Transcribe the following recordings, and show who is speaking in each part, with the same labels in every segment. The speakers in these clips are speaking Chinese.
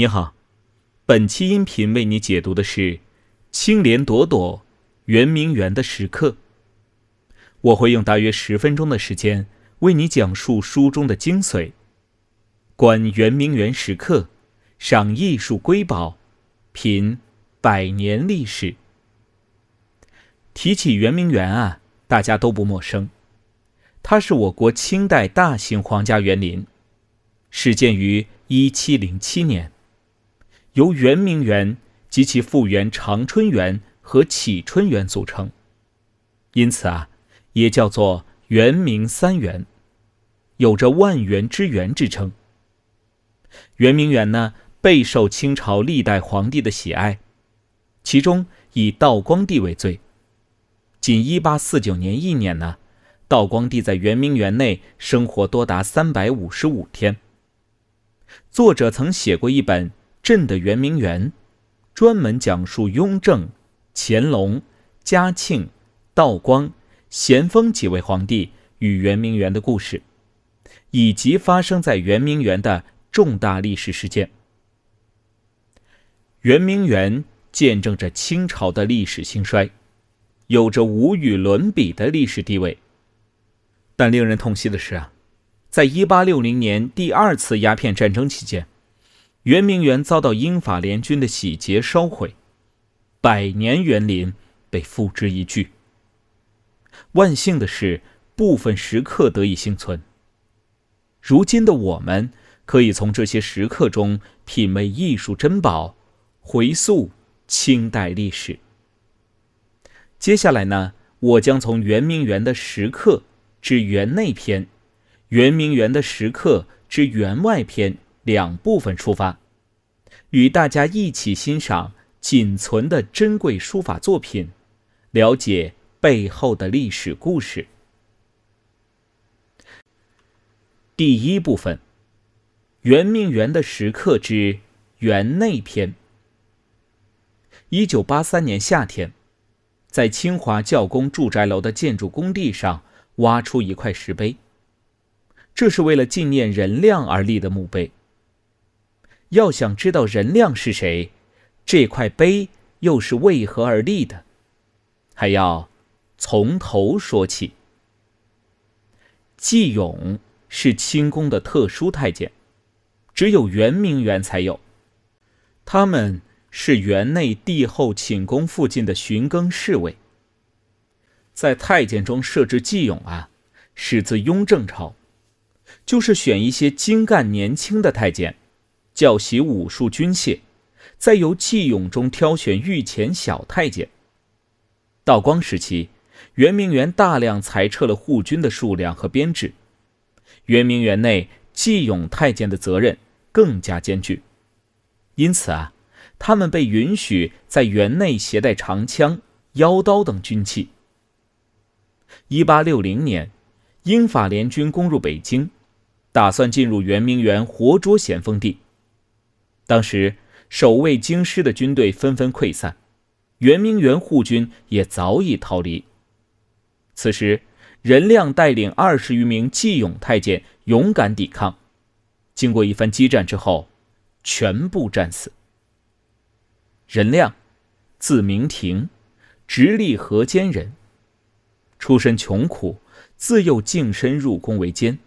Speaker 1: 你好，本期音频为你解读的是《青莲朵朵·圆明园的石刻》。我会用大约十分钟的时间为你讲述书中的精髓，观圆明园石刻，赏艺术瑰宝，品百年历史。提起圆明园啊，大家都不陌生，它是我国清代大型皇家园林，始建于一七零七年。由圆明园及其复原长春园和绮春园组成，因此啊，也叫做圆明三园，有着“万园之园”之称。圆明园呢，备受清朝历代皇帝的喜爱，其中以道光帝为最。仅1849年一年呢，道光帝在圆明园内生活多达355天。作者曾写过一本。朕的圆明园，专门讲述雍正、乾隆、嘉庆、道光、咸丰几位皇帝与圆明园的故事，以及发生在圆明园的重大历史事件。圆明园见证着清朝的历史兴衰，有着无与伦比的历史地位。但令人痛惜的是啊，在一八六零年第二次鸦片战争期间。圆明园遭到英法联军的洗劫、烧毁，百年园林被付之一炬。万幸的是，部分石刻得以幸存。如今的我们可以从这些石刻中品味艺术珍宝，回溯清代历史。接下来呢，我将从圆明园的石刻之园内篇，圆明园的石刻之园外篇。两部分出发，与大家一起欣赏仅存的珍贵书法作品，了解背后的历史故事。第一部分，《圆明园的石刻之园内篇》。一九八三年夏天，在清华教工住宅楼的建筑工地上挖出一块石碑，这是为了纪念任亮而立的墓碑。要想知道任亮是谁，这块碑又是为何而立的，还要从头说起。季勇是清宫的特殊太监，只有圆明园才有。他们是园内帝后寝宫附近的巡更侍卫。在太监中设置季勇啊，始自雍正朝，就是选一些精干年轻的太监。教习武术军械，再由季勇中挑选御前小太监。道光时期，圆明园大量裁撤了护军的数量和编制，圆明园内季勇太监的责任更加艰巨，因此啊，他们被允许在园内携带长枪、腰刀等军器。一八六零年，英法联军攻入北京，打算进入圆明园活捉咸丰帝。当时守卫京师的军队纷纷溃散，圆明园护军也早已逃离。此时，任亮带领二十余名继勇太监勇敢抵抗，经过一番激战之后，全部战死。任亮，字明亭，直隶河间人，出身穷苦，自幼净身入宫为监，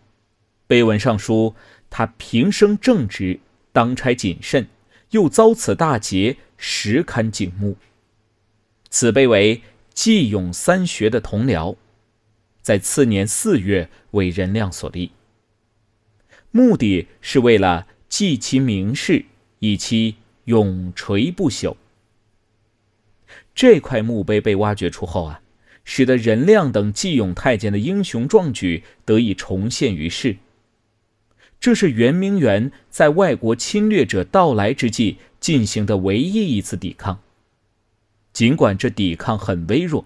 Speaker 1: 碑文上书：“他平生正直。当差谨慎，又遭此大劫，实堪景目。此碑为纪永三学的同僚，在次年四月为任亮所立，目的是为了记其名事，以期永垂不朽。这块墓碑被挖掘出后啊，使得任亮等纪永太监的英雄壮举得以重现于世。这是圆明园在外国侵略者到来之际进行的唯一一次抵抗，尽管这抵抗很微弱，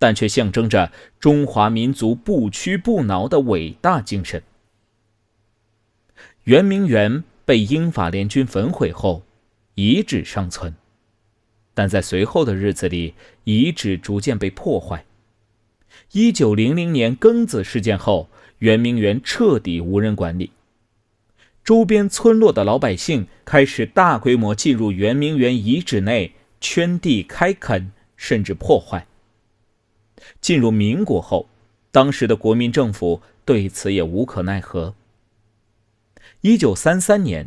Speaker 1: 但却象征着中华民族不屈不挠的伟大精神。圆明园被英法联军焚毁后，遗址尚存，但在随后的日子里，遗址逐渐被破坏。一九零零年庚子事件后，圆明园彻底无人管理。周边村落的老百姓开始大规模进入圆明园遗址内圈地开垦，甚至破坏。进入民国后，当时的国民政府对此也无可奈何。一九三三年，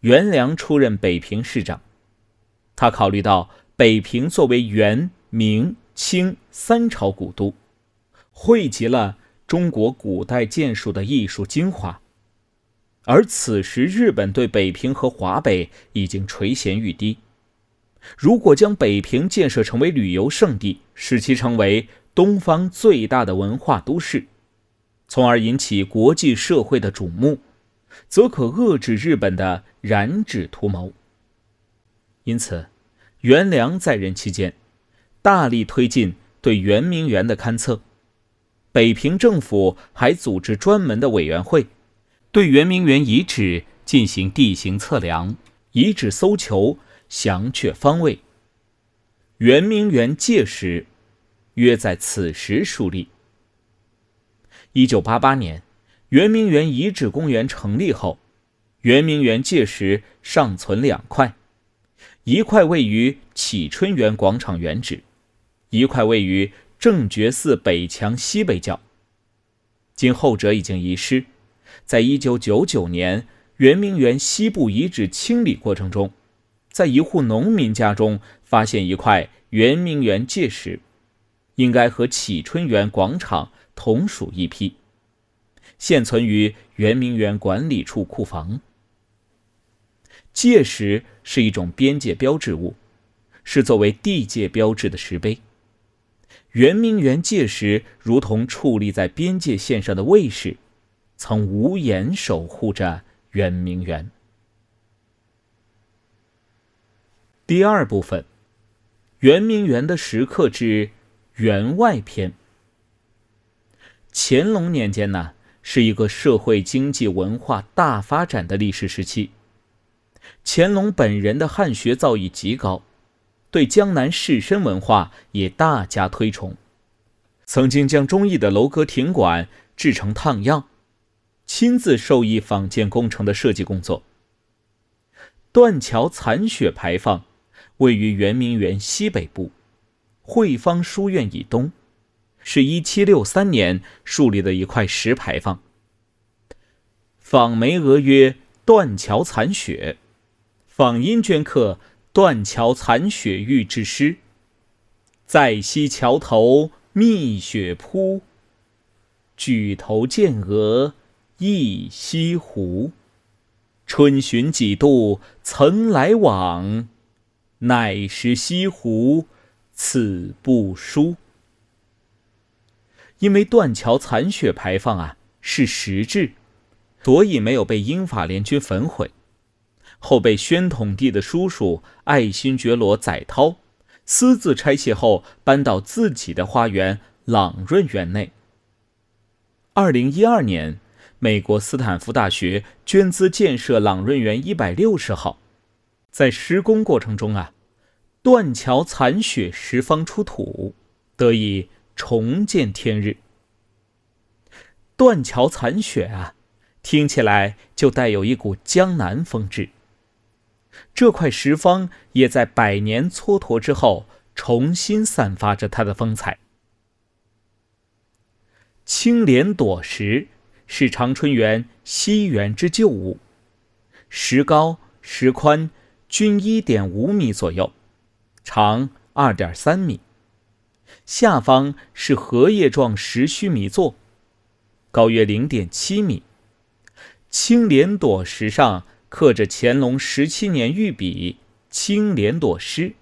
Speaker 1: 袁良出任北平市长，他考虑到北平作为元、明、清三朝古都，汇集了中国古代建筑的艺术精华。而此时，日本对北平和华北已经垂涎欲滴。如果将北平建设成为旅游胜地，使其成为东方最大的文化都市，从而引起国际社会的瞩目，则可遏制日本的染指图谋。因此，袁良在任期间，大力推进对圆明园的勘测。北平政府还组织专门的委员会。对圆明园遗址进行地形测量、遗址搜求、详确方位。圆明园界石，约在此时树立。一九八八年，圆明园遗址公园成立后，圆明园界石尚存两块，一块位于绮春园广场原址，一块位于正觉寺北墙西北角。今后者已经遗失。在一九九九年，圆明园西部遗址清理过程中，在一户农民家中发现一块圆明园界石，应该和绮春园广场同属一批，现存于圆明园管理处库房。界石是一种边界标志物，是作为地界标志的石碑。圆明园界石如同矗立在边界线上的卫士。曾无言守护着圆明园。第二部分，圆明园的石刻之园外篇。乾隆年间呢，是一个社会经济文化大发展的历史时期。乾隆本人的汉学造诣极高，对江南士绅文化也大加推崇，曾经将中意的楼阁亭馆制成烫样。亲自授意仿建工程的设计工作。断桥残雪牌坊位于圆明园西北部，汇芳书院以东，是1763年树立的一块石牌坊。仿梅额曰“断桥残雪”，仿因镌刻“断桥残雪”玉制诗，在西桥头觅雪铺，举头见鹅。忆西湖，春寻几度曾来往，乃是西湖此不输。因为断桥残雪牌坊啊是实质，所以没有被英法联军焚毁，后被宣统帝的叔叔爱新觉罗载涛私自拆卸后搬到自己的花园朗润园内。二零一二年。美国斯坦福大学捐资建设朗润园一百六十号，在施工过程中啊，断桥残雪十方出土，得以重见天日。断桥残雪啊，听起来就带有一股江南风致。这块石方也在百年蹉跎之后，重新散发着它的风采。青莲朵石。是长春园西园之旧物，石高、石宽均一点五米左右，长二点三米。下方是荷叶状石须弥座，高约零点七米。青莲朵石上刻着乾隆十七年御笔“青莲朵”诗，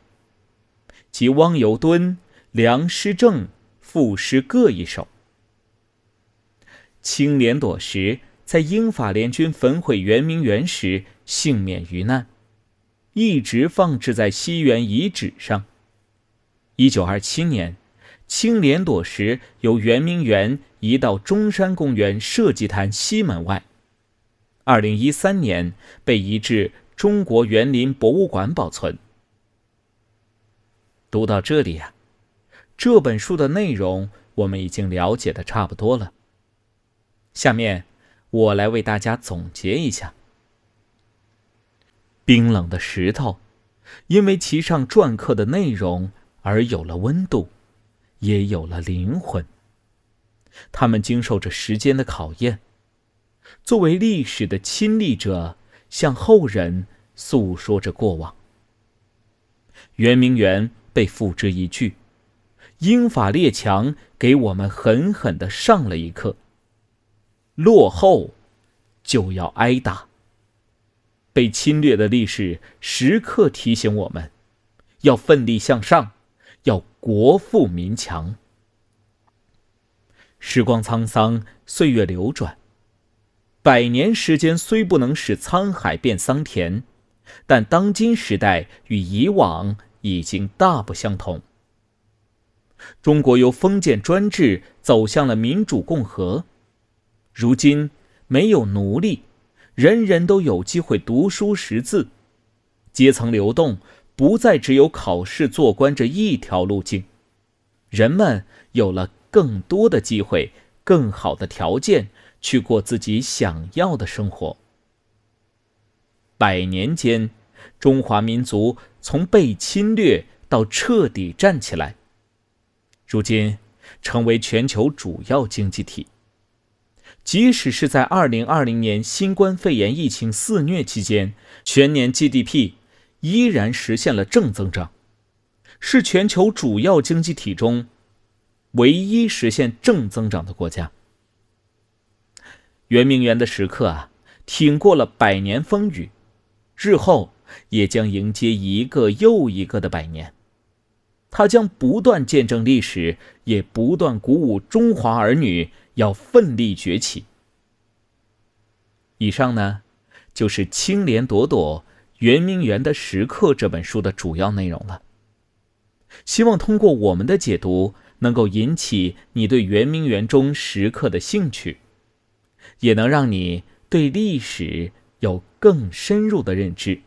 Speaker 1: 及汪尤敦、梁诗正赋诗各一首。青莲朵石在英法联军焚毁圆明园时幸免于难，一直放置在西园遗址上。一九二七年，青莲朵石由圆明园移到中山公园社稷坛西门外。二零一三年被移至中国园林博物馆保存。读到这里啊，这本书的内容我们已经了解的差不多了。下面，我来为大家总结一下。冰冷的石头，因为其上篆刻的内容而有了温度，也有了灵魂。他们经受着时间的考验，作为历史的亲历者，向后人诉说着过往。圆明园被付之一炬，英法列强给我们狠狠的上了一课。落后就要挨打。被侵略的历史时刻提醒我们，要奋力向上，要国富民强。时光沧桑，岁月流转，百年时间虽不能使沧海变桑田，但当今时代与以往已经大不相同。中国由封建专制走向了民主共和。如今没有奴隶，人人都有机会读书识字，阶层流动不再只有考试做官这一条路径，人们有了更多的机会、更好的条件去过自己想要的生活。百年间，中华民族从被侵略到彻底站起来，如今成为全球主要经济体。即使是在2020年新冠肺炎疫情肆虐期间，全年 GDP 依然实现了正增长，是全球主要经济体中唯一实现正增长的国家。圆明园的时刻啊，挺过了百年风雨，日后也将迎接一个又一个的百年，它将不断见证历史，也不断鼓舞中华儿女。要奋力崛起。以上呢，就是《青莲朵朵·圆明园的石刻》这本书的主要内容了。希望通过我们的解读，能够引起你对圆明园中石刻的兴趣，也能让你对历史有更深入的认知。